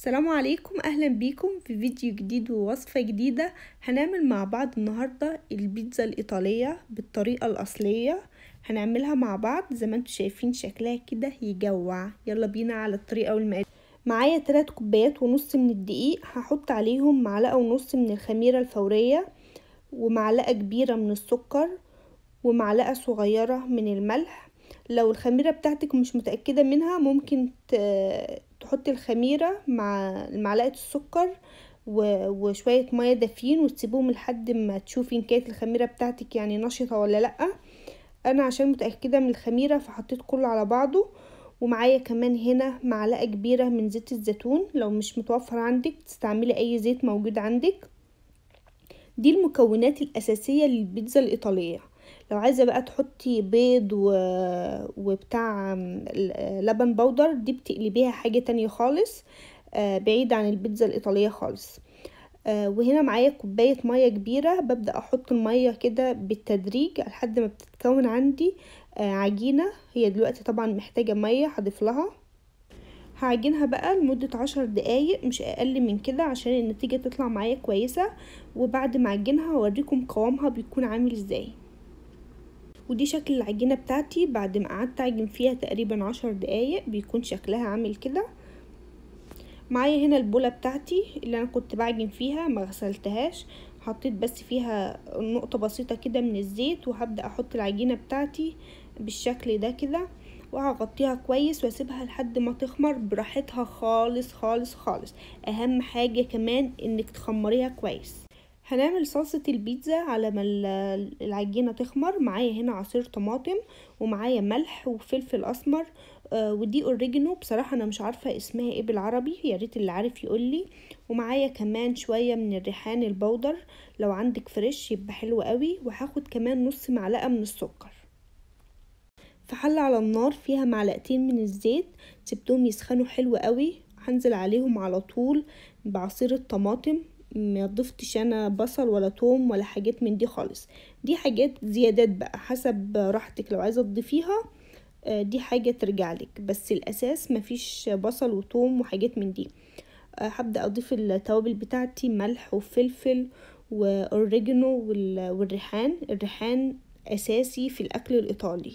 السلام عليكم اهلا بيكم في فيديو جديد ووصفة جديدة هنعمل مع بعض النهاردة البيتزا الايطالية بالطريقة الاصلية هنعملها مع بعض زي ما انتم شايفين شكلها كده يجوع يلا بينا على الطريقة والمقادير معايا 3 كوبايات ونص من الدقيق هحط عليهم معلقة ونص من الخميرة الفورية ومعلقة كبيرة من السكر ومعلقة صغيرة من الملح لو الخميرة بتاعتك مش متأكدة منها ممكن تحطي الخميرة مع معلقة السكر وشوية مية دافيين وتسيبوهم لحد ما تشوفي ان كانت الخميرة بتاعتك يعني نشطة ولا لأ انا عشان متأكدة من الخميرة فحطيت كله على بعضه ومعايا كمان هنا معلقة كبيرة من زيت الزيتون لو مش متوفر عندك تستعملي اي زيت موجود عندك دي المكونات الاساسية للبيتزا الايطالية لو عايزه بقى تحطي بيض و... وبتاع لبن بودر دي بتقلبيها حاجه تانية خالص آه، بعيد عن البيتزا الايطاليه خالص آه، وهنا معايا كوبايه ميه كبيره ببدا احط الميه كده بالتدريج لحد ما بتتكون عندي آه، عجينه هي دلوقتي طبعا محتاجه ميه هضيف لها هعجنها بقى لمدة عشر دقايق مش أقل من كده عشان النتيجة تطلع معايا كويسة وبعد ما أعجنها هوريكم قوامها بيكون عامل ازاي ودي شكل العجينة بتاعتي بعد ما قعدت اعجن فيها تقريبا عشر دقايق بيكون شكلها عامل كده معايا هنا البولة بتاعتي اللي انا كنت بعجن فيها ما غسلتهاش حطيت بس فيها نقطة بسيطة كده من الزيت وهبدأ احط العجينة بتاعتي بالشكل ده كده وهغطيها كويس واسيبها لحد ما تخمر براحتها خالص خالص خالص اهم حاجة كمان انك تخمريها كويس هنعمل صلصة البيتزا على ما العجينة تخمر معايا هنا عصير طماطم ومعايا ملح وفلفل اسمر آه، ودي اوريجينو بصراحة انا مش عارفة اسمها ايه بالعربي يا ريت اللي عارف يقولي ومعايا كمان شوية من الريحان البودر لو عندك فريش يبقى حلو قوي وهاخد كمان نص معلقة من السكر في حلة على النار فيها معلقتين من الزيت سبتهم يسخنوا حلو قوي هنزل عليهم على طول بعصير الطماطم ما ضفتش انا بصل ولا توم ولا حاجات من دي خالص دي حاجات زيادات بقى حسب راحتك لو عايزه تضيفيها آه، دي حاجه ترجع لك بس الاساس مفيش بصل وتوم وحاجات من دي آه، هبدا اضيف التوابل بتاعتي ملح وفلفل واوريجانو والريحان الريحان اساسي في الاكل الايطالي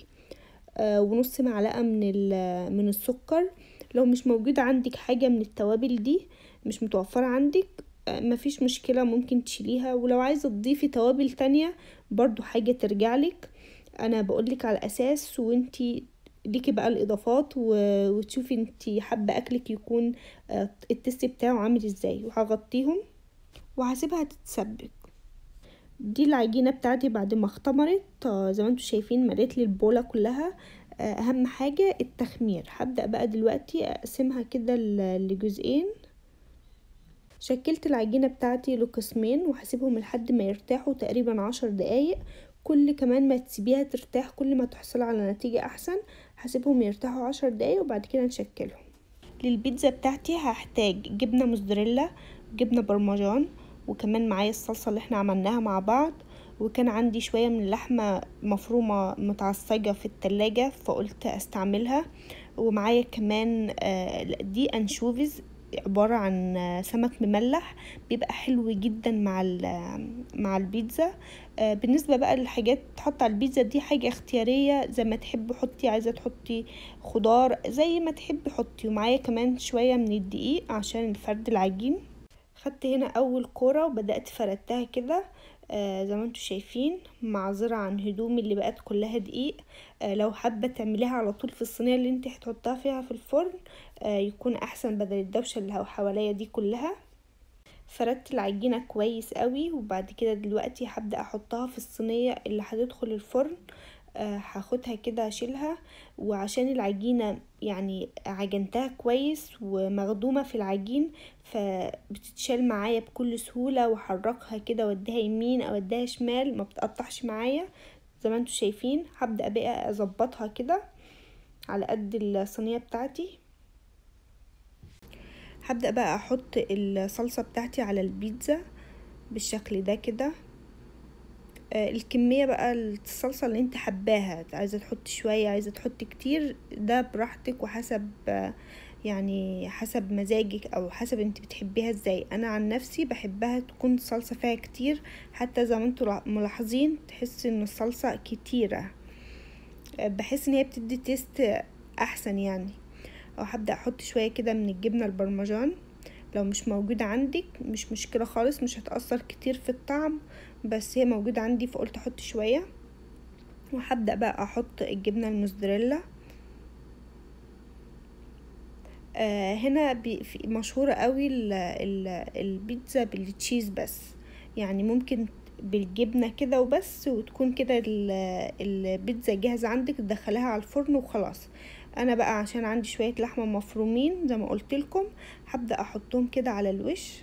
آه، ونص معلقه من من السكر لو مش موجود عندك حاجه من التوابل دي مش متوفره عندك مفيش مشكلة ممكن تشيليها ولو عايزة تضيفي توابل تانية برضو حاجة ترجعلك انا بقولك على الاساس وانتي ليكي بقى الاضافات وتشوفي انتي حابة اكلك يكون آه، التست بتاعه عامل ازاي وهغطيهم وهسيبها تتسبك دي العجينة بتاعتي بعد ما اختمرت آه، زي ما انتم شايفين مليت لي البولة كلها آه، اهم حاجة التخمير هبدأ بقى دلوقتي اقسمها كده لجزئين شكلت العجينة بتاعتي لقسمين وهسيبهم لحد ما يرتاحوا تقريبا عشر دقايق كل كمان ما تسيبيها ترتاح كل ما تحصل على نتيجة احسن هسيبهم يرتاحوا عشر دقايق وبعد كده نشكلهم للبيتزا بتاعتي هحتاج جبنة مزدريلا جبنة برمجان وكمان معايا الصلصة اللي احنا عملناها مع بعض وكان عندي شوية من اللحمة مفرومة متعصجة في التلاجة فقلت استعملها ومعايا كمان آه، دي انشوفيز عبارة عن سمك مملح بيبقى حلو جدا مع مع البيتزا آه، بالنسبة بقى للحاجات تحط على البيتزا دي حاجة اختيارية زي ما تحبي حطي عايزة تحطي خضار زي ما تحبي حطي ومعايا كمان شوية من الدقيق عشان الفرد العجين خدت هنا اول كرة وبدأت فردتها كده آه زي ما انتم شايفين معذرة عن هدومي اللي بقت كلها دقيق آه لو حابة تعمليها على طول في الصينية اللي انت هتحطها فيها في الفرن آه يكون احسن بدل الدوشة اللي حواليا دي كلها فردت العجينة كويس قوي وبعد كده دلوقتي هبدأ احطها في الصينية اللي هتدخل الفرن هاخدها كده اشيلها وعشان العجينة يعني عجنتها كويس ومخدومة في العجين فبتتشال معايا بكل سهولة وحركها كده واديها يمين او اديها شمال ما بتقطعش معايا زي ما انتوا شايفين هبدأ بقى اظبطها كده على قد الصينية بتاعتي هبدأ بقى احط الصلصة بتاعتي على البيتزا بالشكل ده كده آه، الكمية بقى الصلصة اللي انت حباها عايزة تحط شوية عايزة تحط كتير ده براحتك وحسب آه، يعني حسب مزاجك او حسب انت بتحبيها ازاي انا عن نفسي بحبها تكون صلصة فيها كتير حتى زي ما انتوا ملاحظين تحس ان الصلصة كتيرة آه، بحس ان هي بتدي تيست احسن يعني او هبدأ احط شوية كده من الجبنة البرمجان لو مش موجودة عندك مش مشكلة خالص مش هتأثر كتير في الطعم بس هي موجودة عندي فقلت احط شوية وهبدأ بقى احط الجبنة الموزاريلا آه هنا مشهورة قوي البيتزا بالتشيز بس يعني ممكن بالجبنة كده وبس وتكون كده البيتزا جاهزة عندك تدخلها على الفرن وخلاص انا بقى عشان عندي شوية لحمة مفرومين زي ما قلت لكم هبدأ احطهم كده على الوش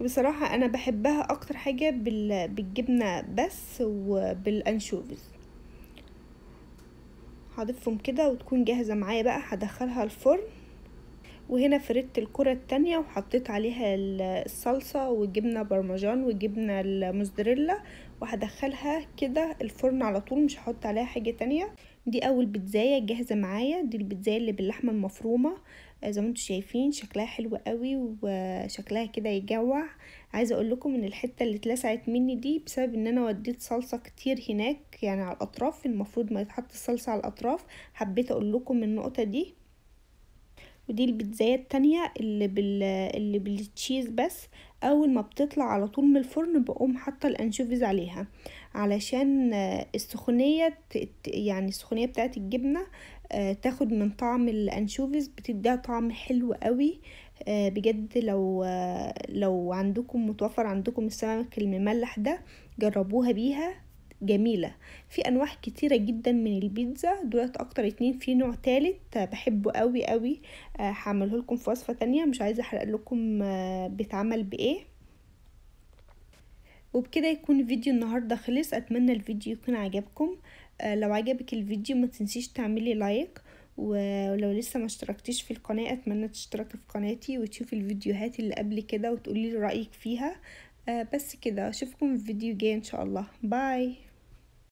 بصراحة انا بحبها اكتر حاجة بالجبنة بس وبالانشوفز هضيفهم كده وتكون جاهزة معايا بقى هدخلها الفرن وهنا فردت الكرة التانية وحطيت عليها الصلصة وجبنة برمجان وجبنة الموزاريلا وهدخلها كده الفرن على طول مش هحط عليها حاجة تانية دي اول بيتزايه جاهزه معايا دي البيتزايه اللي باللحمه المفرومه آه، زي ما انتم شايفين شكلها حلو قوي وشكلها كده يجوع عايزه اقول لكم ان الحته اللي اتلسعت مني دي بسبب ان انا وديت صلصه كتير هناك يعني على الاطراف المفروض ما يتحط الصلصه على الاطراف حبيت اقول لكم النقطه دي ودي البيتزايه التانية اللي بال اللي بالتشيز بس اول ما بتطلع على طول من الفرن بقوم حاطه الانشوفيز عليها علشان آه، السخونيه يعني السخونيه بتاعه الجبنه آه، تاخد من طعم الانشوفيز بتديها طعم حلو قوي آه، بجد لو لو عندكم متوفر عندكم السمك المملح ده جربوها بيها جميلة في أنواع كتيرة جدا من البيتزا دولت أكتر اتنين في نوع تالت بحبه قوي قوي آه، هعمله لكم في وصفة تانية مش عايزة أحرق لكم آه، بيتعمل بإيه وبكده يكون فيديو النهاردة خلص أتمنى الفيديو يكون عجبكم آه، لو عجبك الفيديو ما تنسيش تعملي لايك ولو لسه ما اشتركتيش في القناة اتمنى تشتركي في قناتي وتشوفي الفيديوهات اللي قبل كده وتقولي رأيك فيها بس كده اشوفكم في فيديو جاي ان شاء الله باي